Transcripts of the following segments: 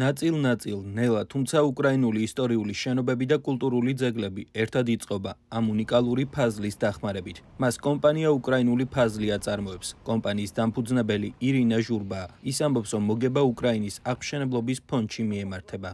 ნაწილ-ნაწილ ნელა, თუმცა უკრაინული ისტორიული შენობები და კულტურული ძეგლები ერთად იწყობა ამ უნიკალური ფაზლის დახმარებით. მას კომპანია უკრაინული ფაზლია წარმოებს. კომპანიის დამფუძნებელი ირინა ჟურბა ის ამბობს, რომ მოგება უკრაინის აღმშენებლობის ფონდში მიემართება.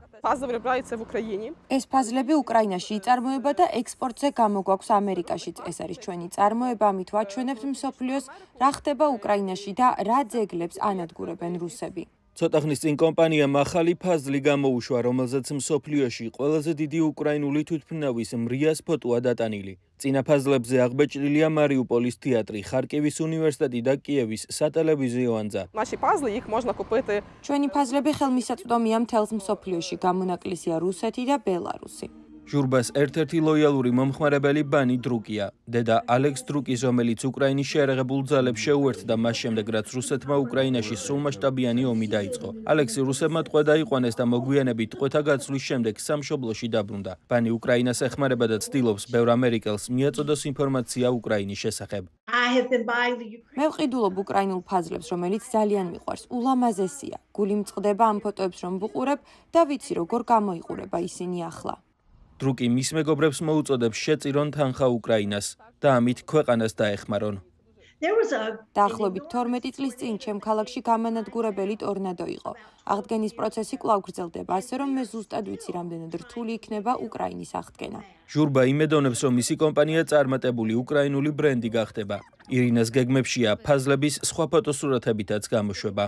ეს ფაზლები უკრაინაში იწარმოება და ექსპორტზე გამოგვაქვს ამერიკაშიც. ეს არის ჩვენი წარმოება, ამით ვაჩვენებთ მსოფლიოს, რა ხდება უკრაინაში და რა ძეგლებს ანადგურებენ რუსები. ცოტა ხნის წინ კომპანიამ ახალი ფაზლი გამოუშვა, რომელზეც მსოფლიოში ყველაზე დიდი უკრაინული თვითმფრინავის მრიას ფოტოა დატანილი. წინა ფაზლებზე აღბეჭდილია მარიუპოლის თეატრი, ხარკივის უნივერსიტეტი და კიევის სატელევიზიო ანძა. ماشي ფაზლი იქ можно купить. ჩვენი ფაზლები ხელმისაწვდომია მთელს მსოფლიოში, გამონაკლისია რუსეთი და ბელარუსი. ჟურბას ერთ-ერთი ლოიალური მომხმარებელი ბანი დრუკია. დედა ალექს დრუკის, რომელიც უკრაინის შეერაღებულ ძალებს შეუერთდა მას შემდეგ, რაც რუსეთმა უკრაინაში სრულმასშტაბიანი ომი დაიწყო. ალექსი რუსებმა ტყვე დაიყვანეს და მოგვიანებით ტყვეთა გაცვლის შემდეგ სამშობლოში დაბრუნდა. ბანი უკრაინას ეხმარება და ცდილობს ბევრ ამერიკელს მიეწოდოს ინფორმაცია უკრაინის შესახებ. მე ვყიდულობ უკრაინულ ფაზლებს, რომელიც ძალიან მიყვარს. ულამაზესია. გული მწყდება ამ ფოტოებს რომ ვუყურებ და ვიცი როგორ გამოიყურება ისინი ახლა. დრუკი მის მეგობრებს მოუწოდებს შეწირონ თანხა უკრაინას და ამით ქვეყანას დაეხმარონ. დაახლოებით 12 წლის წინ ჩემქალაქში გამანადგურებელი ტორნადო იყო. აღდგენის პროცესი კვლავ გრძელდება, ასე რომ მე ზუსტად ვიცი რამდენად რთული იქნება უკრაინის აღდგენა. ჟურბა იმედოვნებს, რომ მისი კომპანია წარმატებული უკრაინული ბრენდი გახდება. ირინას გეგმებშია ფაზლების სხვა ფოტოსურათებითაც გამოშვება.